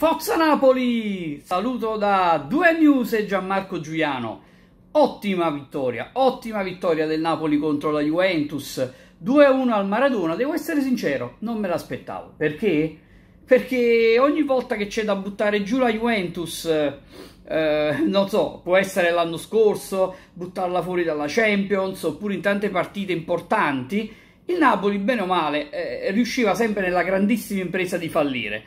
Forza Napoli! Saluto da 2 News e Gianmarco Giuliano. Ottima vittoria, ottima vittoria del Napoli contro la Juventus. 2-1 al Maradona, devo essere sincero, non me l'aspettavo. Perché? Perché ogni volta che c'è da buttare giù la Juventus, eh, non so, può essere l'anno scorso, buttarla fuori dalla Champions, oppure in tante partite importanti, il Napoli, bene o male, eh, riusciva sempre nella grandissima impresa di fallire.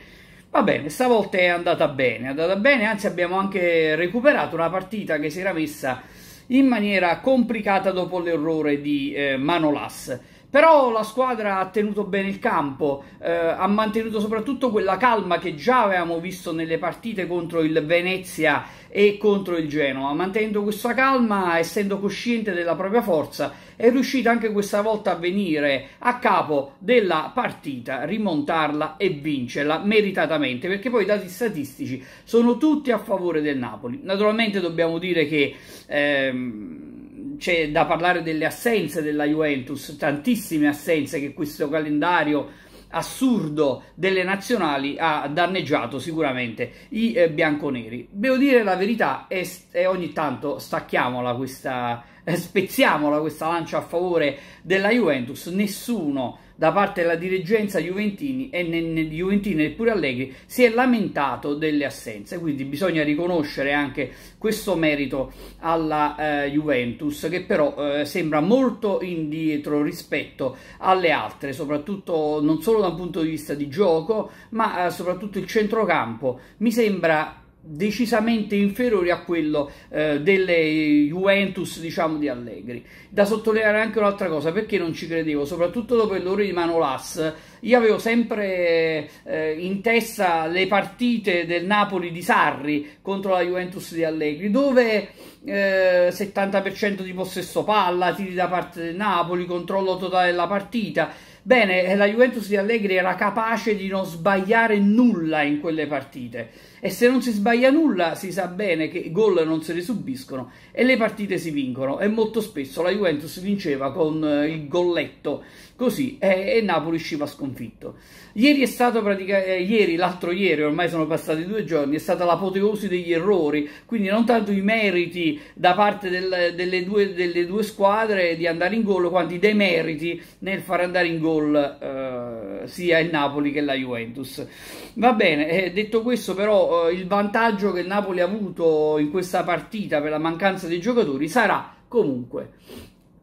Va bene, stavolta è andata bene, è andata bene, anzi abbiamo anche recuperato una partita che si era messa in maniera complicata dopo l'errore di eh, Manolas. Però la squadra ha tenuto bene il campo, eh, ha mantenuto soprattutto quella calma che già avevamo visto nelle partite contro il Venezia e contro il Genoa. Mantenendo questa calma, essendo cosciente della propria forza, è riuscita anche questa volta a venire a capo della partita, rimontarla e vincerla meritatamente, perché poi i dati statistici sono tutti a favore del Napoli. Naturalmente dobbiamo dire che... Ehm, c'è da parlare delle assenze della Juventus, tantissime assenze che questo calendario assurdo delle nazionali ha danneggiato sicuramente i eh, bianconeri. Devo dire la verità e, ogni tanto stacchiamola questa eh, spezziamola questa lancia a favore della Juventus, nessuno da parte della dirigenza Juventini e Juventini neppure Allegri si è lamentato delle assenze, quindi bisogna riconoscere anche questo merito alla eh, Juventus che però eh, sembra molto indietro rispetto alle altre, soprattutto non solo da un punto di vista di gioco, ma eh, soprattutto il centrocampo mi sembra decisamente inferiori a quello eh, delle Juventus, diciamo, di Allegri. Da sottolineare anche un'altra cosa, perché non ci credevo, soprattutto dopo il loro di Manolas, io avevo sempre eh, in testa le partite del Napoli di Sarri contro la Juventus di Allegri, dove eh, 70% di possesso palla, tiri da parte del Napoli, controllo totale della partita Bene, eh, la Juventus di Allegri era capace di non sbagliare nulla in quelle partite e se non si sbaglia nulla si sa bene che i gol non se ne subiscono e le partite si vincono e molto spesso la Juventus vinceva con eh, il golletto così e, e Napoli usciva sconfitto. Ieri è stato praticamente, eh, ieri, l'altro ieri, ormai sono passati due giorni, è stata l'apoteosi degli errori, quindi non tanto i meriti da parte del, delle, due, delle due squadre di andare in gol quanto i demeriti nel far andare in gol gol eh, sia il Napoli che la Juventus. Va bene, eh, detto questo però eh, il vantaggio che il Napoli ha avuto in questa partita per la mancanza dei giocatori sarà comunque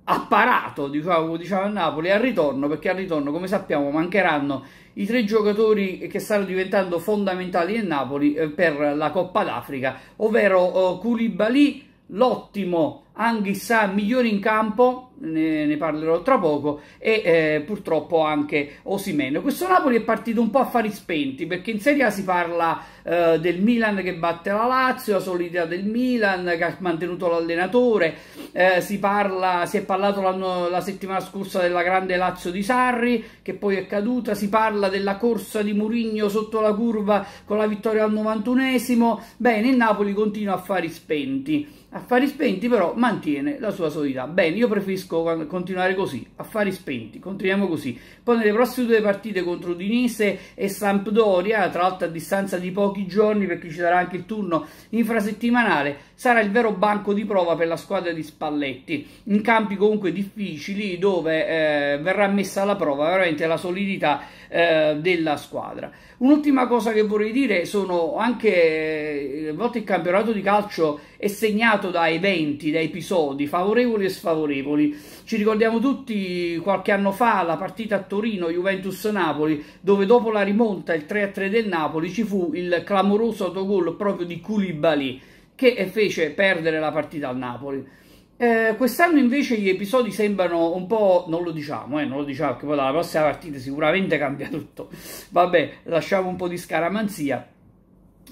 apparato, diciamo, diciamo al Napoli, al ritorno, perché al ritorno, come sappiamo, mancheranno i tre giocatori che stanno diventando fondamentali nel Napoli eh, per la Coppa d'Africa, ovvero eh, Koulibaly, l'ottimo Anghissà migliore in campo, ne, ne, parlerò tra poco, e eh, purtroppo anche Osimeno. Questo Napoli è partito un po' a fari spenti, perché in Serie A si parla eh, del Milan che batte la Lazio, la solidità del Milan che ha mantenuto l'allenatore, eh, si, si è parlato la settimana scorsa della grande Lazio di Sarri, che poi è caduta, si parla della corsa di Murigno sotto la curva con la vittoria al 91esimo, bene, il Napoli continua a fari spenti, a fari spenti però mantiene la sua solidità. Bene, io preferisco continuare così, affari spenti, continuiamo così. Poi nelle prossime due partite contro Udinese e Sampdoria, tra l'altro a distanza di pochi giorni perché ci sarà anche il turno infrasettimanale, sarà il vero banco di prova per la squadra di Spalletti, in campi comunque difficili dove eh, verrà messa alla prova veramente la solidità eh, della squadra. Un'ultima cosa che vorrei dire sono anche eh, a volte il campionato di calcio è segnato da eventi, da episodi favorevoli e sfavorevoli. Ci ricordiamo tutti qualche anno fa la partita a Torino Juventus-Napoli dove dopo la rimonta il 3-3 del Napoli ci fu il clamoroso autogol proprio di Koulibaly che eh, fece perdere la partita al Napoli. Eh, quest'anno invece gli episodi sembrano un po', non lo diciamo, eh, non lo diciamo che poi dalla prossima partita sicuramente cambia tutto. Vabbè, lasciamo un po' di scaramanzia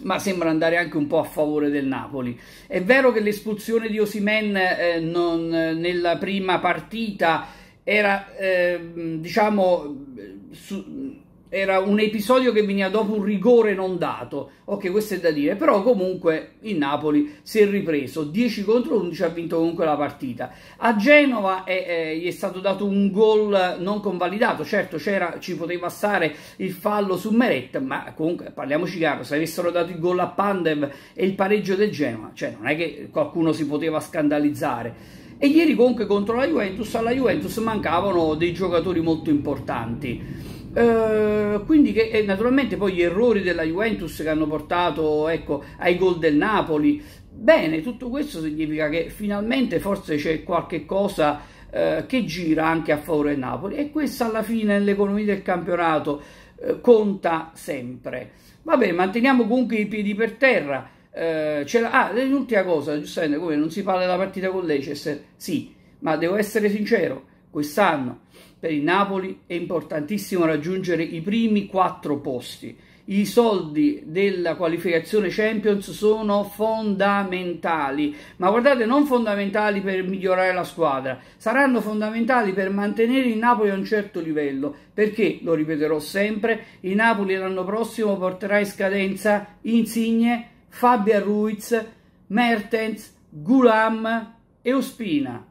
ma sembra andare anche un po' a favore del Napoli. È vero che l'espulsione di Osimen eh, nella prima partita era, eh, diciamo, su, era un episodio che veniva dopo un rigore non dato. Ok, questo è da dire, però comunque il Napoli si è ripreso, 10 contro 11 ha vinto comunque la partita. A Genova è, è, gli è stato dato un gol non convalidato, certo ci poteva stare il fallo su Meret, ma comunque parliamoci chiaro, se avessero dato il gol a Pandev e il pareggio del Genova, cioè non è che qualcuno si poteva scandalizzare. E ieri comunque contro la Juventus, alla Juventus mancavano dei giocatori molto importanti. Eh, quindi che eh, naturalmente poi gli errori della Juventus che hanno portato ecco, ai gol del Napoli bene tutto questo significa che finalmente forse c'è qualche cosa uh, che gira anche a favore del Napoli e questa alla fine nell'economia del campionato uh, conta sempre vabbè manteniamo comunque i piedi per terra ah, l'ultima cosa giustamente come non si parla della partita con Leicester sì ma devo essere sincero Quest'anno per il Napoli è importantissimo raggiungere i primi quattro posti. I soldi della qualificazione Champions sono fondamentali, ma guardate, non fondamentali per migliorare la squadra, saranno fondamentali per mantenere il Napoli a un certo livello, perché, lo ripeterò sempre, il Napoli l'anno prossimo porterà in scadenza Insigne, Fabian Ruiz, Mertens, Gulam e Ospina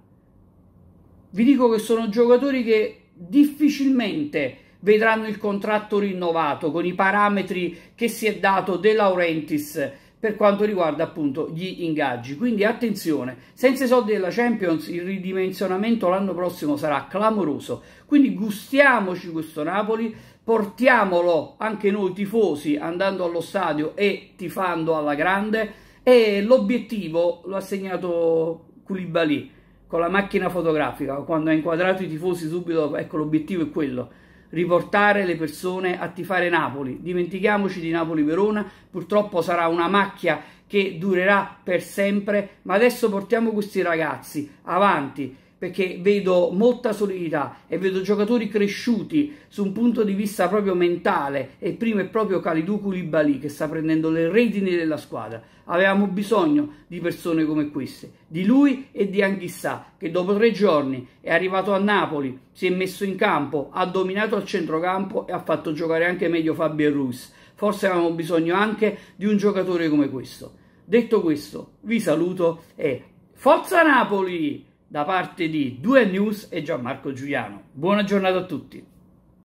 vi dico che sono giocatori che difficilmente vedranno il contratto rinnovato con i parametri che si è dato De Laurentiis per quanto riguarda appunto gli ingaggi. Quindi attenzione, senza i soldi della Champions il ridimensionamento l'anno prossimo sarà clamoroso. Quindi gustiamoci questo Napoli, portiamolo anche noi tifosi andando allo stadio e tifando alla grande e l'obiettivo lo ha segnato Koulibaly con la macchina fotografica, quando ha inquadrato i tifosi subito, ecco l'obiettivo è quello, riportare le persone a tifare Napoli. Dimentichiamoci di Napoli-Verona, purtroppo sarà una macchia che durerà per sempre, ma adesso portiamo questi ragazzi avanti perché vedo molta solidità e vedo giocatori cresciuti su un punto di vista proprio mentale e prima è proprio Kalidou Koulibaly che sta prendendo le retine della squadra. Avevamo bisogno di persone come queste, di lui e di Anghissà che dopo tre giorni è arrivato a Napoli, si è messo in campo, ha dominato al centrocampo e ha fatto giocare anche meglio Fabio e Ruiz. Forse avevamo bisogno anche di un giocatore come questo. Detto questo, vi saluto e forza Napoli! da parte di Due News e Gianmarco Giuliano. Buona giornata a tutti.